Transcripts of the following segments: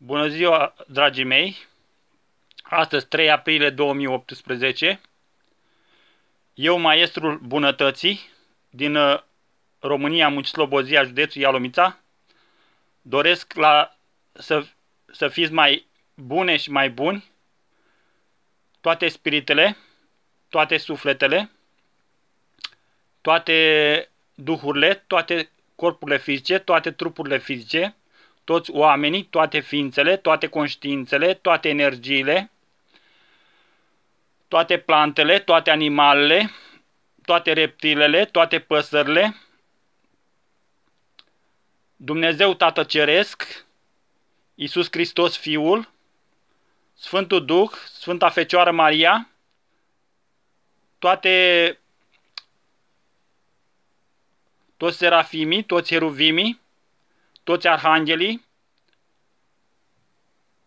Bună ziua, dragii mei! Astăzi, 3 aprilie 2018, eu, maestrul bunătății din uh, România, Munci Slobozia, județul Ialomița, doresc la, să, să fiți mai bune și mai buni, toate spiritele, toate sufletele, toate duhurile, toate corpurile fizice, toate trupurile fizice, toți oamenii, toate ființele, toate conștiințele, toate energiile, toate plantele, toate animalele, toate reptilele, toate păsările, Dumnezeu Tată Ceresc, Iisus Hristos Fiul, Sfântul Duh, Sfânta Fecioară Maria, toate toți serafimii, toți heruvimii, toți arhanghelii,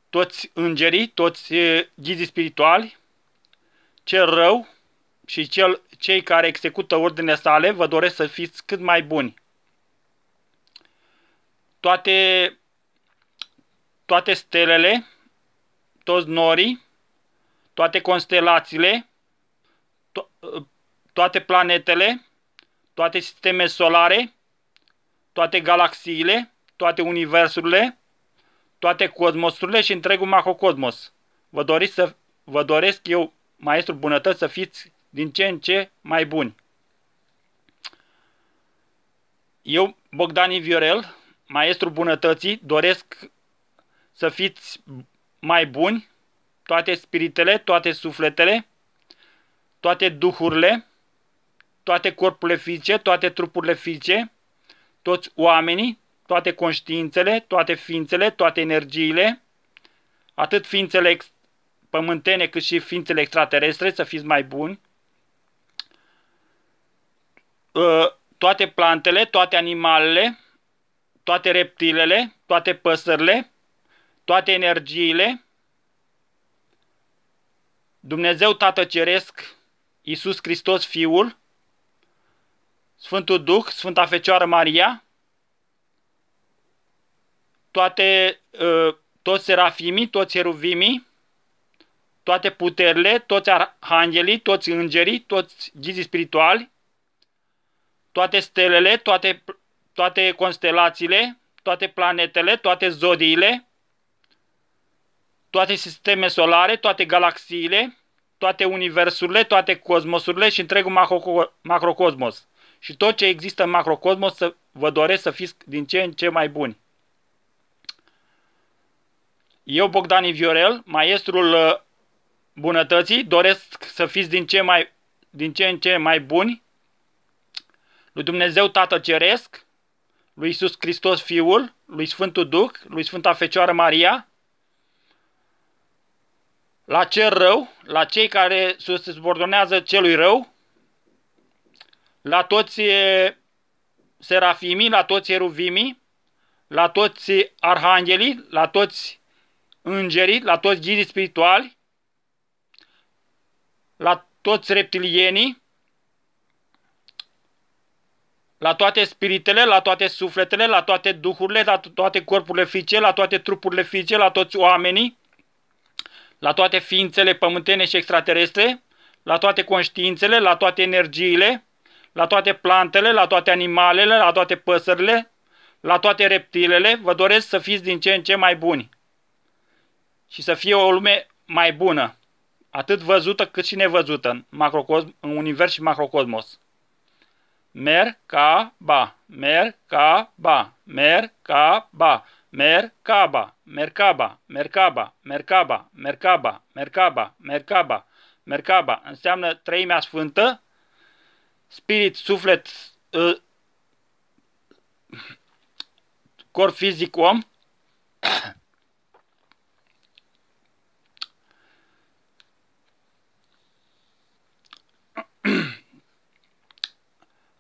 toți îngerii, toți ghizii spirituali, cel rău și cel, cei care execută ordinele sale, vă doresc să fiți cât mai buni. Toate, toate stelele, toți norii, toate constelațiile, to toate planetele, toate sisteme solare, toate galaxiile, toate universurile, toate cosmosurile și întregul macrocosmos. Vă, doresc, să, vă doresc eu, Maestru Bunătăți, să fiți din ce în ce mai buni. Eu, Bogdan Iviorel, Maestru Bunătății, doresc să fiți mai buni, toate spiritele, toate sufletele, toate duhurile, toate corpurile fizice, toate trupurile fizice, toți oamenii, toate conștiințele, toate ființele, toate energiile, atât ființele pământene cât și ființele extraterestre, să fiți mai buni, ă, toate plantele, toate animalele, toate reptilele, toate păsările, toate energiile, Dumnezeu Tată Ceresc, Iisus Hristos Fiul, Sfântul Duh, Sfânta Fecioară Maria, toate, ă, toți serafimii, toți eruvimii, toate puterile, toți arhanghelii, toți îngerii, toți ghizii spirituali, toate stelele, toate, toate constelațiile, toate planetele, toate zodiile, toate sisteme solare, toate galaxiile, toate universurile, toate cosmosurile și întregul macro, macrocosmos. Și tot ce există în macrocosmos, să vă doresc să fiți din ce în ce mai buni. Eu, Bogdan Iviorel, maestrul uh, bunătății, doresc să fiți din ce, mai, din ce în ce mai buni lui Dumnezeu Tată Ceresc, lui Iisus Hristos Fiul, lui Sfântul Duh, lui Sfânta Fecioară Maria, la cer rău, la cei care se subordonează celui rău, la toți serafimii, la toți eruvimii, la toți arhanghelii, la toți îngerii, la toți ghidii spirituali, la toți reptilienii, la toate spiritele, la toate sufletele, la toate duhurile, la toate corpurile fiice, la toate trupurile fiice, la toți oamenii, la toate ființele pământene și extraterestre, la toate conștiințele, la toate energiile, la toate plantele, la toate animalele, la toate păsările, la toate reptilele, vă doresc să fiți din ce în ce mai buni și să fie o lume mai bună, atât văzută cât și nevăzută în, macrocosm, în univers și macrocosmos. Mer ca ba, mer ca ba, mer ca ba, mer ca ba, mer ca ba, mer ca ba, mer ca ba, mer ca ba, mer ca ba, mer ca ba, mer ca ba. Înseamnă treimea sfântă, spirit, suflet, corp fizic, om,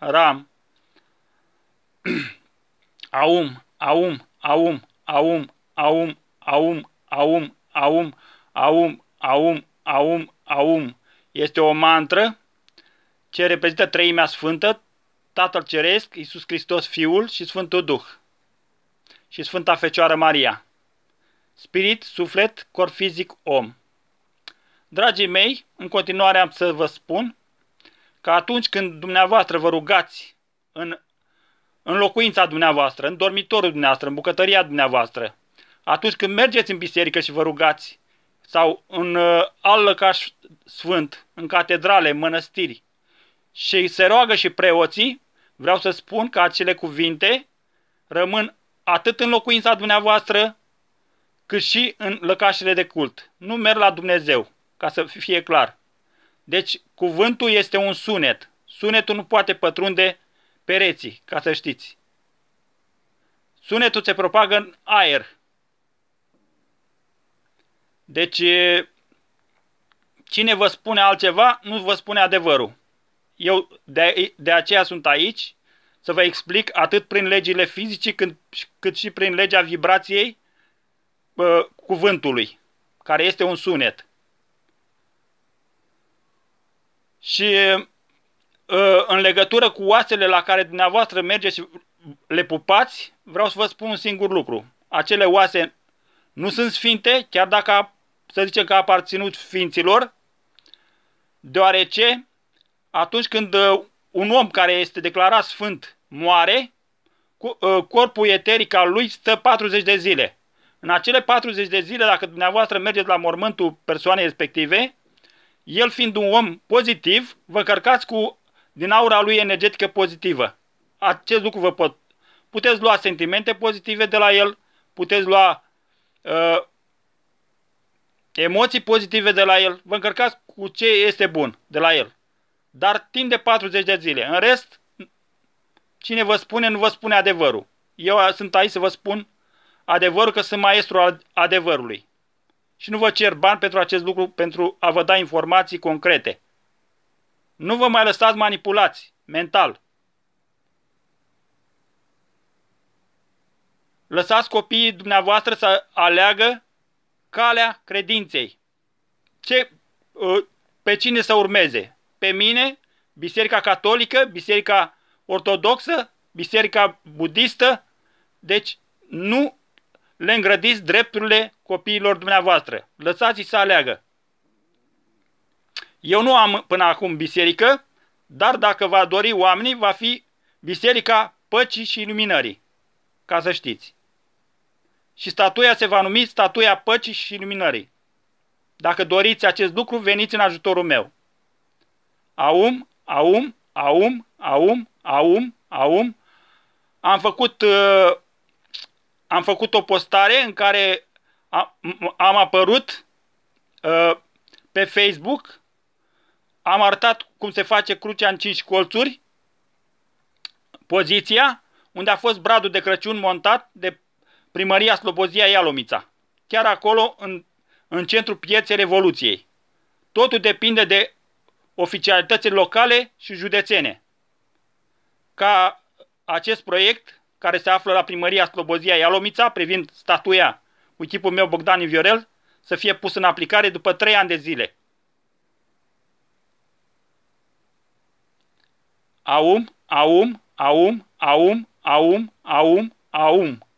Ram, Aum, Aum, Aum, Aum, Aum, Aum, Aum, Aum, Aum, Aum, Aum, Aum. Este o mantră ce reprezintă treimea sfântă, Tatăl Ceresc, Iisus Hristos Fiul și Sfântul Duh și Sfânta Fecioară Maria. Spirit, suflet, corp fizic, om. Dragii mei, în continuare am să vă spun că atunci când dumneavoastră vă rugați în, în locuința dumneavoastră, în dormitorul dumneavoastră, în bucătăria dumneavoastră, atunci când mergeți în biserică și vă rugați, sau în uh, alt lăcaș sfânt, în catedrale, în mănăstiri, și se roagă și preoții, vreau să spun că acele cuvinte rămân atât în locuința dumneavoastră, cât și în lăcașele de cult. Nu merg la Dumnezeu, ca să fie clar. Deci cuvântul este un sunet. Sunetul nu poate pătrunde pereții, ca să știți. Sunetul se propagă în aer. Deci, cine vă spune altceva, nu vă spune adevărul. Eu de, de aceea sunt aici, să vă explic atât prin legile fizicii, cât, cât și prin legea vibrației cuvântului, care este un sunet. și ă, în legătură cu oasele la care dumneavoastră mergeți și le pupați, vreau să vă spun un singur lucru. Acele oase nu sunt sfinte, chiar dacă să zicem că a aparținut ființilor, deoarece atunci când ă, un om care este declarat sfânt moare, ă, corpul eteric al lui stă 40 de zile. În acele 40 de zile, dacă dumneavoastră mergeți la mormântul persoanei respective, el fiind un om pozitiv, vă cărcați cu din aura lui energetică pozitivă. Acest lucru vă pot. Puteți lua sentimente pozitive de la el, puteți lua uh, emoții pozitive de la el, vă încărcați cu ce este bun de la el. Dar timp de 40 de zile. În rest, cine vă spune, nu vă spune adevărul. Eu sunt aici să vă spun adevărul că sunt maestru al adevărului și nu vă cer bani pentru acest lucru pentru a vă da informații concrete. Nu vă mai lăsați manipulați mental. Lăsați copiii dumneavoastră să aleagă calea credinței. Ce, ă, pe cine să urmeze? Pe mine, Biserica Catolică, Biserica Ortodoxă, Biserica Budistă? Deci nu le îngrădiți drepturile copiilor dumneavoastră. Lăsați-i să aleagă. Eu nu am până acum biserică, dar dacă va dori oamenii, va fi Biserica Păcii și Iluminării, ca să știți. Și statuia se va numi Statuia Păcii și Iluminării. Dacă doriți acest lucru, veniți în ajutorul meu. Aum, aum, aum, aum, aum, aum, am făcut uh, am făcut o postare în care am, apărut ă, pe Facebook, am arătat cum se face crucea în cinci colțuri, poziția unde a fost bradul de Crăciun montat de primăria Slobozia Ialomița, chiar acolo în, în centrul pieței Revoluției. Totul depinde de oficialitățile locale și județene. Ca acest proiect care se află la primăria Slobozia Ialomița privind statuia cu tipul meu Bogdan Viorel să fie pus în aplicare după trei ani de zile. Aum, aum, aum, aum, aum, aum, aum, aum.